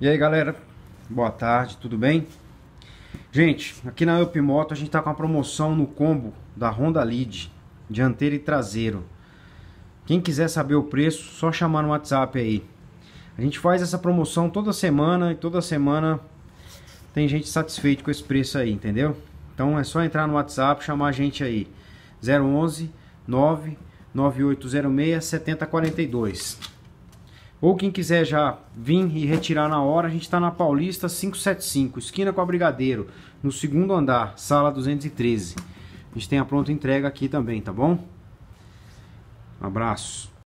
E aí galera, boa tarde, tudo bem? Gente, aqui na Up Moto a gente tá com a promoção no combo da Honda Lead, dianteiro e traseiro. Quem quiser saber o preço, só chamar no WhatsApp aí. A gente faz essa promoção toda semana e toda semana tem gente satisfeita com esse preço aí, entendeu? Então é só entrar no WhatsApp, chamar a gente aí. 011 99806 7042. Ou quem quiser já vir e retirar na hora, a gente está na Paulista 575, esquina com a Brigadeiro, no segundo andar, sala 213. A gente tem a pronta entrega aqui também, tá bom? Um abraço.